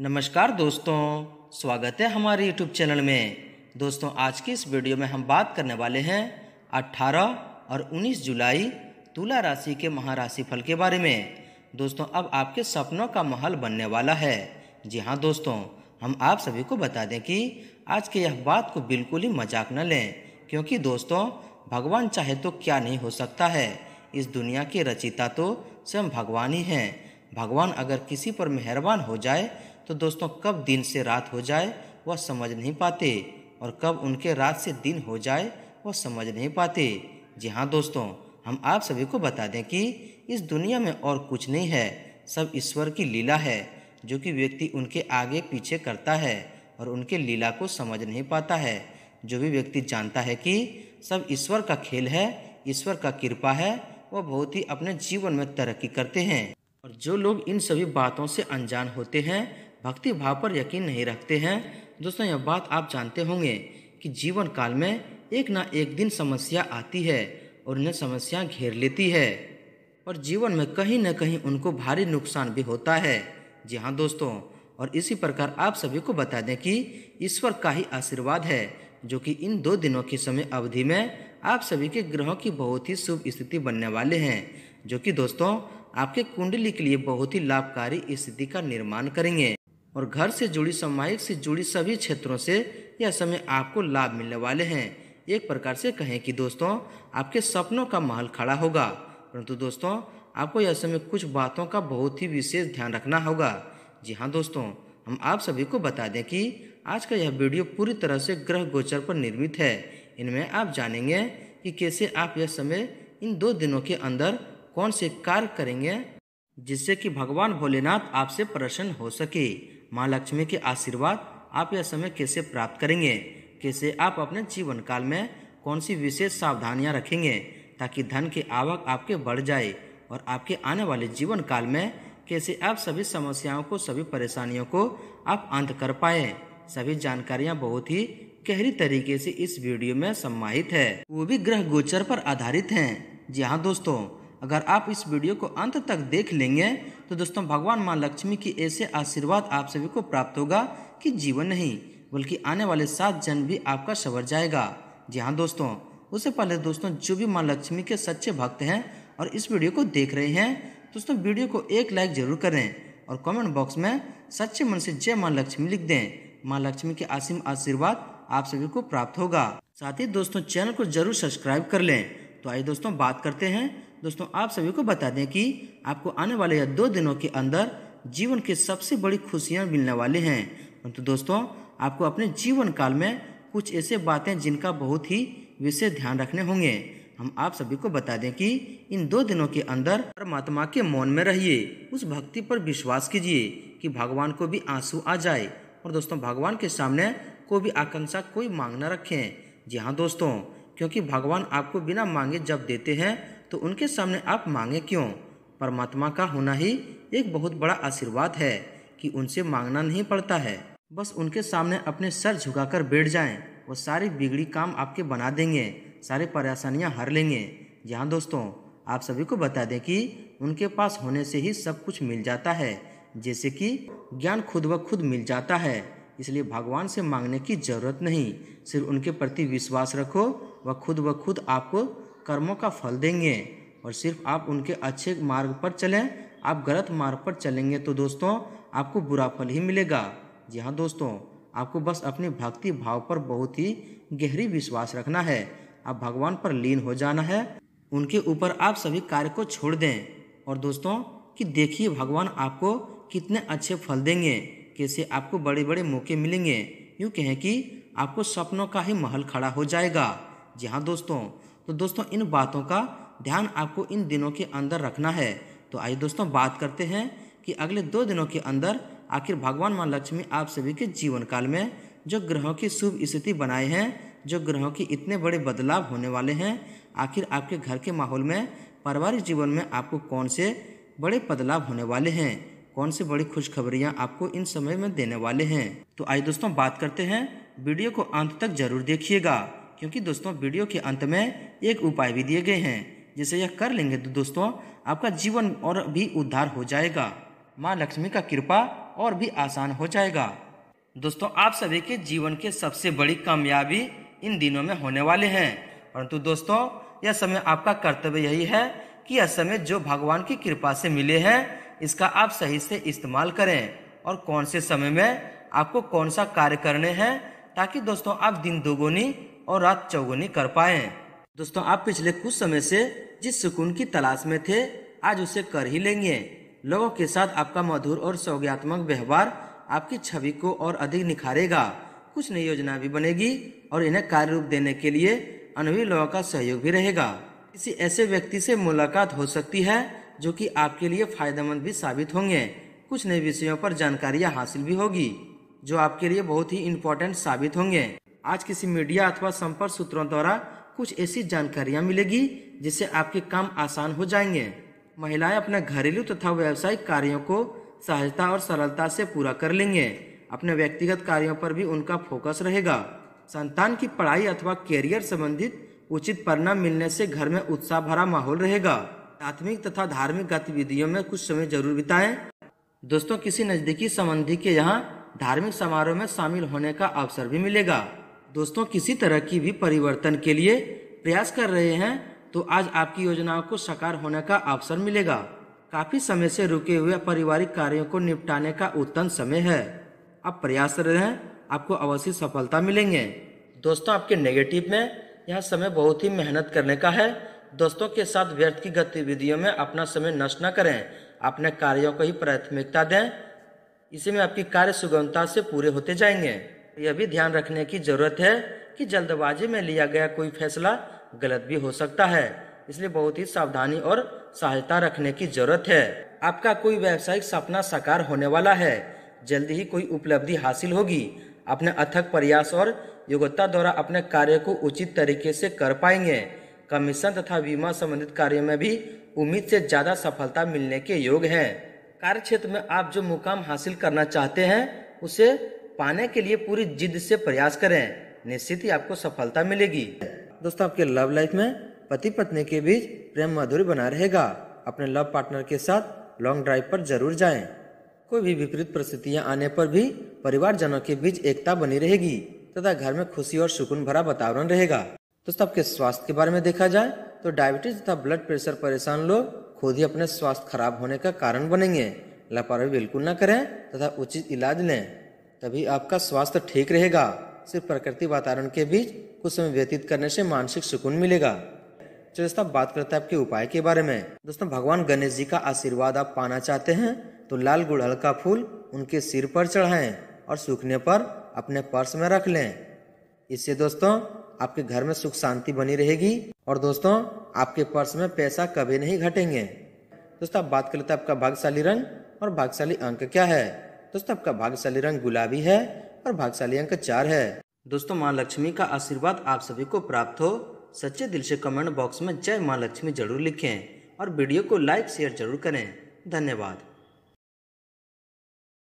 नमस्कार दोस्तों स्वागत है हमारे यूट्यूब चैनल में दोस्तों आज की इस वीडियो में हम बात करने वाले हैं 18 और 19 जुलाई तुला राशि के महाराशि फल के बारे में दोस्तों अब आपके सपनों का महल बनने वाला है जी हाँ दोस्तों हम आप सभी को बता दें कि आज के यह बात को बिल्कुल ही मजाक न लें क्योंकि दोस्तों भगवान चाहे तो क्या नहीं हो सकता है इस दुनिया के रचिता तो स्वयं भगवान ही हैं भगवान अगर किसी पर मेहरबान हो जाए तो दोस्तों कब दिन से रात हो जाए वह समझ नहीं पाते और कब उनके रात से दिन हो जाए वह समझ नहीं पाते जी हाँ दोस्तों हम आप सभी को बता दें कि इस दुनिया में और कुछ नहीं है सब ईश्वर की लीला है जो कि व्यक्ति उनके आगे पीछे करता है और उनके लीला को समझ नहीं पाता है जो भी व्यक्ति जानता है कि सब ईश्वर का खेल है ईश्वर का कृपा है वह बहुत ही अपने जीवन में तरक्की करते हैं और जो लोग इन सभी बातों से अनजान होते हैं भक्ति भाव पर यकीन नहीं रखते हैं दोस्तों यह बात आप जानते होंगे कि जीवन काल में एक ना एक दिन समस्या आती है और उन्हें समस्या घेर लेती है और जीवन में कहीं ना कहीं उनको भारी नुकसान भी होता है जी हाँ दोस्तों और इसी प्रकार आप सभी को बता दें कि ईश्वर का ही आशीर्वाद है जो कि इन दो दिनों के समय अवधि में आप सभी के ग्रहों की बहुत ही शुभ स्थिति बनने वाले हैं जो कि दोस्तों आपके कुंडली के लिए बहुत ही लाभकारी स्थिति का निर्माण करेंगे और घर से जुड़ी सामायिक से जुड़ी सभी क्षेत्रों से यह समय आपको लाभ मिलने वाले हैं एक प्रकार से कहें कि दोस्तों आपके सपनों का महल खड़ा होगा परंतु दोस्तों आपको यह समय कुछ बातों का बहुत ही विशेष ध्यान रखना होगा जी हाँ दोस्तों हम आप सभी को बता दें कि आज का यह वीडियो पूरी तरह से ग्रह गोचर पर निर्मित है इनमें आप जानेंगे कि कैसे आप यह समय इन दो दिनों के अंदर कौन से कार्य करेंगे जिससे कि भगवान भोलेनाथ आपसे प्रसन्न हो सके माँ लक्ष्मी के आशीर्वाद आप यह समय कैसे प्राप्त करेंगे कैसे आप अपने जीवन काल में कौन सी विशेष सावधानियाँ रखेंगे ताकि धन की आवक आपके बढ़ जाए और आपके आने वाले जीवन काल में कैसे आप सभी समस्याओं को सभी परेशानियों को आप अंत कर पाए सभी जानकारियाँ बहुत ही गहरी तरीके से इस वीडियो में सम्माहित है वो भी ग्रह गोचर पर आधारित हैं जी हाँ दोस्तों अगर आप इस वीडियो को अंत तक देख लेंगे तो दोस्तों भगवान माँ लक्ष्मी की ऐसे आशीर्वाद आप सभी को प्राप्त होगा कि जीवन नहीं बल्कि आने वाले सात जन्म भी आपका सवर जाएगा जी हाँ दोस्तों उससे पहले दोस्तों जो भी माँ लक्ष्मी के सच्चे भक्त हैं और इस वीडियो को देख रहे हैं दोस्तों वीडियो को एक लाइक जरूर करें और कमेंट बॉक्स में सच्चे मन से जय माँ लक्ष्मी लिख दें माँ लक्ष्मी के असीम आशीर्वाद आप सभी को प्राप्त होगा साथ ही दोस्तों चैनल को जरूर सब्सक्राइब कर लें तो आइए दोस्तों बात करते हैं दोस्तों आप सभी को बता दें कि आपको आने वाले यह दो दिनों के अंदर जीवन की सबसे बड़ी खुशियाँ मिलने वाली हैं परंतु तो दोस्तों आपको अपने जीवन काल में कुछ ऐसे बातें जिनका बहुत ही विशेष ध्यान रखने होंगे हम आप सभी को बता दें कि इन दो दिनों के अंदर परमात्मा के मौन में रहिए उस भक्ति पर विश्वास कीजिए कि भगवान को भी आंसू आ जाए और दोस्तों भगवान के सामने कोई भी आकांक्षा कोई मांग न रखें जी हाँ दोस्तों क्योंकि भगवान आपको बिना मांगे जब देते हैं तो उनके सामने आप मांगे क्यों परमात्मा का होना ही एक बहुत बड़ा आशीर्वाद है कि उनसे मांगना नहीं पड़ता है बस उनके सामने अपने सर झुकाकर बैठ जाएं वो सारी बिगड़ी काम आपके बना देंगे सारी परेशानियां हर लेंगे यहाँ दोस्तों आप सभी को बता दें कि उनके पास होने से ही सब कुछ मिल जाता है जैसे कि ज्ञान खुद ब खुद मिल जाता है इसलिए भगवान से मांगने की जरूरत नहीं सिर्फ उनके प्रति विश्वास रखो व खुद ब खुद आपको कर्मों का फल देंगे और सिर्फ आप उनके अच्छे मार्ग पर चलें आप गलत मार्ग पर चलेंगे तो दोस्तों आपको बुरा फल ही मिलेगा जी हाँ दोस्तों आपको बस अपने भक्ति भाव पर बहुत ही गहरी विश्वास रखना है आप भगवान पर लीन हो जाना है उनके ऊपर आप सभी कार्य को छोड़ दें और दोस्तों कि देखिए भगवान आपको कितने अच्छे फल देंगे कैसे आपको बड़े बड़े मौके मिलेंगे यूँ कहें कि आपको सपनों का ही महल खड़ा हो जाएगा जी हाँ दोस्तों तो दोस्तों इन बातों का ध्यान आपको इन दिनों के अंदर रखना है तो आइए दोस्तों बात करते हैं कि अगले दो दिनों के अंदर आखिर भगवान माँ लक्ष्मी आप सभी के जीवन काल में जो ग्रहों की शुभ स्थिति बनाए हैं जो ग्रहों के इतने बड़े बदलाव होने वाले हैं आखिर आपके घर के माहौल में पारिवारिक जीवन में आपको कौन से बड़े बदलाव होने वाले हैं कौन से बड़ी खुशखबरियाँ आपको इन समय में देने वाले हैं तो आइए दोस्तों बात करते हैं वीडियो को अंत तक जरूर देखिएगा क्योंकि दोस्तों वीडियो के अंत में एक उपाय भी दिए गए हैं जिसे यह कर लेंगे तो दोस्तों आपका जीवन और भी उद्धार हो जाएगा माँ लक्ष्मी का कृपा और भी आसान हो जाएगा दोस्तों आप सभी के जीवन के सबसे बड़ी कामयाबी इन दिनों में होने वाले हैं परंतु दोस्तों यह समय आपका कर्तव्य यही है कि यह समय जो भगवान की कृपा से मिले हैं इसका आप सही से इस्तेमाल करें और कौन से समय में आपको कौन सा कार्य करने हैं ताकि दोस्तों आप दिन दोगुनी और रात चौगुनी कर पाए दोस्तों आप पिछले कुछ समय से जिस सुकून की तलाश में थे आज उसे कर ही लेंगे लोगों के साथ आपका मधुर और सौगात्मक व्यवहार आपकी छवि को और अधिक निखारेगा कुछ नई योजना भी बनेगी और इन्हें कार्य रूप देने के लिए अनुभवी लोगों का सहयोग भी रहेगा किसी ऐसे व्यक्ति से मुलाकात हो सकती है जो कि आपके लिए फायदेमंद भी साबित होंगे कुछ नए विषयों पर जानकारियाँ हासिल भी होगी जो आपके लिए बहुत ही इम्पोर्टेंट साबित होंगे आज किसी मीडिया अथवा संपर्क सूत्रों द्वारा कुछ ऐसी जानकारियाँ मिलेगी जिससे आपके काम आसान हो जाएंगे महिलाएं अपने घरेलू तथा व्यावसायिक कार्यों को सहजता और सरलता से पूरा कर लेंगे अपने व्यक्तिगत कार्यों पर भी उनका फोकस रहेगा संतान की पढ़ाई अथवा कैरियर संबंधित उचित परिणाम मिलने से घर में उत्साह भरा माहौल रहेगा प्राथमिक तथा धार्मिक गतिविधियों में कुछ समय जरूर बिताएं दोस्तों किसी नज़दीकी संबंधी के यहाँ धार्मिक समारोह में शामिल होने का अवसर भी मिलेगा दोस्तों किसी तरह की भी परिवर्तन के लिए प्रयास कर रहे हैं तो आज आपकी योजनाओं को साकार होने का अवसर मिलेगा काफ़ी समय से रुके हुए पारिवारिक कार्यों को निपटाने का उत्तम समय है आप प्रयास हैं आपको अवश्य सफलता मिलेंगे दोस्तों आपके नेगेटिव में यह समय बहुत ही मेहनत करने का है दोस्तों के साथ व्यर्थ की गतिविधियों में अपना समय नष्ट न करें अपने कार्यों को ही प्राथमिकता दें इसी में आपकी कार्य सुगमता से पूरे होते जाएंगे यह भी ध्यान रखने की जरूरत है कि जल्दबाजी में लिया गया कोई फैसला गलत भी हो सकता है इसलिए बहुत ही सावधानी और सहायता रखने की जरूरत है आपका कोई व्यावसायिक सपना साकार होने वाला है जल्द ही कोई उपलब्धि हासिल होगी अपने अथक प्रयास और योग्यता द्वारा अपने कार्य को उचित तरीके से कर पाएंगे कमीशन तथा बीमा संबंधित कार्यो में भी उम्मीद से ज्यादा सफलता मिलने के योग है कार्य क्षेत्र में आप जो मुकाम हासिल करना चाहते हैं उसे पाने के लिए पूरी जिद से प्रयास करें निश्चित ही आपको सफलता मिलेगी दोस्तों आपके लव लाइफ में पति पत्नी के बीच प्रेम माधुरी बना रहेगा अपने लव पार्टनर के साथ लॉन्ग ड्राइव पर जरूर जाएं। कोई भी विपरीत परिस्थितियां आने पर भी परिवार जनों के बीच एकता बनी रहेगी तथा घर में खुशी और सुकून भरा वातावरण रहेगा दोस्तों आपके स्वास्थ्य के बारे में देखा जाए तो डायबिटीज तथा ब्लड प्रेशर परेशान लोग खुद ही अपने स्वास्थ्य खराब होने का कारण बनेंगे लापरवाही बिल्कुल न करें तथा उचित इलाज लें तभी आपका स्वास्थ्य ठीक रहेगा सिर्फ प्रकृति वातावरण के बीच कुछ समय व्यतीत करने से मानसिक सुकून मिलेगा चलिए दोस्तों बात करते हैं आपके उपाय के बारे में दोस्तों भगवान गणेश जी का आशीर्वाद आप पाना चाहते हैं तो लाल गुड़हल का फूल उनके सिर पर चढ़ाएं और सूखने पर अपने पर्स में रख लें इससे दोस्तों आपके घर में सुख शांति बनी रहेगी और दोस्तों आपके पर्स में पैसा कभी नहीं घटेंगे दोस्तों आप बात कर लेते हैं आपका भाग्यशाली रंग और भाग्यशाली अंक क्या है दोस्तों आपका भाग्यशाली रंग गुलाबी है और भाग्यशाली अंक चार है दोस्तों माँ लक्ष्मी का आशीर्वाद आप सभी को प्राप्त हो सच्चे दिल से कमेंट बॉक्स में जय माँ लक्ष्मी जरूर लिखें और वीडियो को लाइक शेयर जरूर करें धन्यवाद